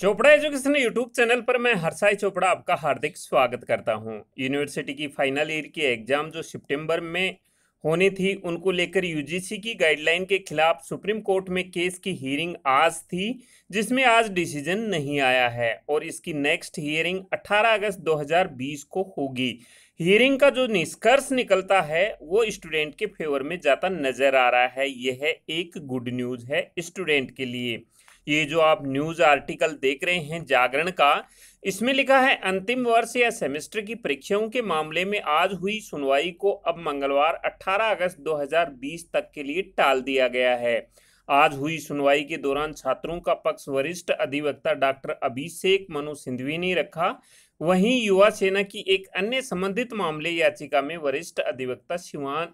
Chopra education YouTube channel पर मैं हरसाई चोपड़ा आपका हार्दिक स्वागत करता हूं यूनिवर्सिटी की फाइनल ईयर की एग्ज़ाम जो सितंबर में होनी थी उनको लेकर यूजीसी की गाइडलाइन के खिलाफ सुप्रीम कोर्ट में केस की हियरिंग आज थी जिसमें आज डिसीजन नहीं आया है और इसकी नेक्स्ट हियरिंग 18 अगस्त 2020 को होगी हियरिंग का जो निष्कर्ष निकलता है वो स्टूडेंट के फेवर में जाता नजर आ रहा है यह एक गुड न्यूज़ है स्टूडेंट के लिए ये जो आप न्यूज़ आर्टिकल देख रहे हैं जागरण का इसमें लिखा है अंतिम वर्ष या सेमेस्टर की परीक्षाओं के मामले में आज हुई सुनवाई को अब मंगलवार 18 अगस्त 2020 तक के लिए टाल दिया गया है आज हुई सुनवाई के दौरान छात्रों का पक्ष वरिष्ठ अधिवक्ता डॉक्टर अभिषेक मनु सिंधवी ने रखा वहीं युवा सेना की एक अन्य संबंधित मामले याचिका में वरिष्ठ अधिवक्ता शिवान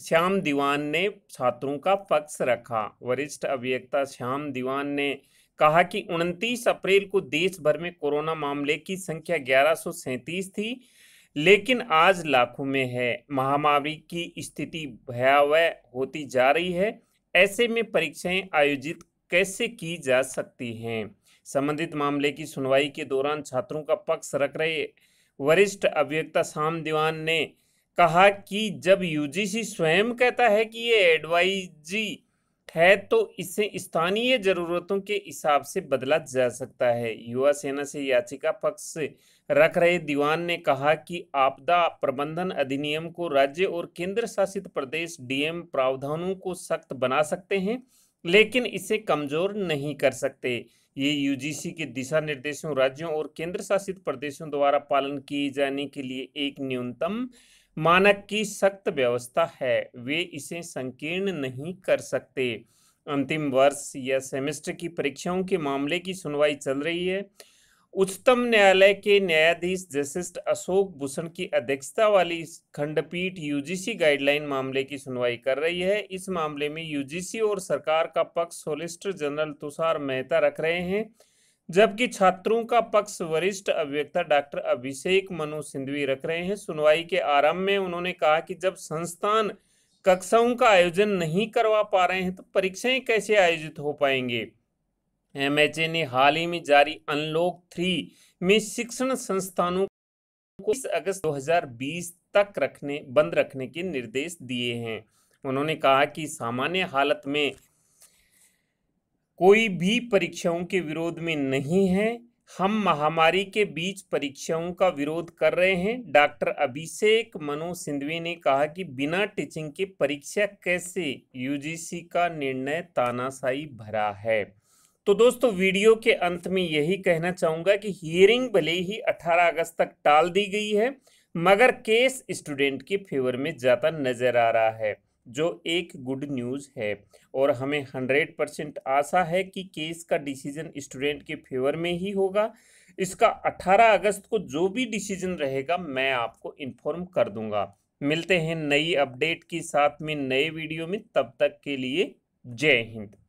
श्याम दीवान ने छात्रों का पक्ष रखा वरिष्ठ अभियंता श्याम दीवान ने कहा कि 29 अप्रैल को देश भर में कोरोना मामले की संख्या ग्यारह थी लेकिन आज लाखों में है महामारी की स्थिति भयावह होती जा रही है ऐसे में परीक्षाएं आयोजित कैसे की जा सकती हैं संबंधित मामले की सुनवाई के दौरान छात्रों का पक्ष रख रहे वरिष्ठ अभियंता श्याम दीवान ने कहा कि जब यूजीसी स्वयं कहता है कि ये एडवाइजी है तो इसे स्थानीय जरूरतों के हिसाब से बदला जा सकता है युवा सेना से याचिका पक्ष से रख रहे दीवान ने कहा कि आपदा प्रबंधन अधिनियम को राज्य और केंद्र शासित प्रदेश डीएम प्रावधानों को सख्त बना सकते हैं लेकिन इसे कमजोर नहीं कर सकते ये यूजीसी के दिशा निर्देशों राज्यों और केंद्र शासित प्रदेशों द्वारा पालन किए जाने के लिए एक न्यूनतम मानक की सख्त व्यवस्था है वे इसे संकीर्ण नहीं कर सकते अंतिम वर्ष या सेमेस्टर की परीक्षाओं के मामले की सुनवाई चल रही है उच्चतम न्यायालय के न्यायाधीश जस्टिस अशोक भूषण की अध्यक्षता वाली खंडपीठ यूजीसी गाइडलाइन मामले की सुनवाई कर रही है इस मामले में यूजीसी और सरकार का पक्ष सोलिसिटर जनरल तुषार मेहता रख रहे हैं जबकि छात्रों का पक्ष वरिष्ठ अभिवक्ता डॉक्टर अभिषेक मनु सिंधवी रख रहे हैं सुनवाई के आरंभ में उन्होंने कहा कि जब संस्थान कक्षाओं का आयोजन नहीं करवा पा रहे हैं तो परीक्षाएं कैसे आयोजित हो पाएंगे एम ने हाल ही में जारी अनलॉक थ्री में शिक्षण संस्थानों को 20 अगस्त 2020 तक रखने बंद रखने के निर्देश दिए हैं उन्होंने कहा कि सामान्य हालत में कोई भी परीक्षाओं के विरोध में नहीं है हम महामारी के बीच परीक्षाओं का विरोध कर रहे हैं डॉक्टर अभिषेक मनो सिंधवी ने कहा कि बिना टीचिंग के परीक्षा कैसे यूजीसी का निर्णय तानाशाही भरा है तो दोस्तों वीडियो के अंत में यही कहना चाहूँगा कि हियरिंग भले ही 18 अगस्त तक टाल दी गई है मगर केस स्टूडेंट के फेवर में ज़्यादा नज़र आ रहा है जो एक गुड न्यूज़ है और हमें हंड्रेड परसेंट आशा है कि केस का डिसीजन स्टूडेंट के फेवर में ही होगा इसका 18 अगस्त को जो भी डिसीजन रहेगा मैं आपको इन्फॉर्म कर दूंगा मिलते हैं नई अपडेट के साथ में नए वीडियो में तब तक के लिए जय हिंद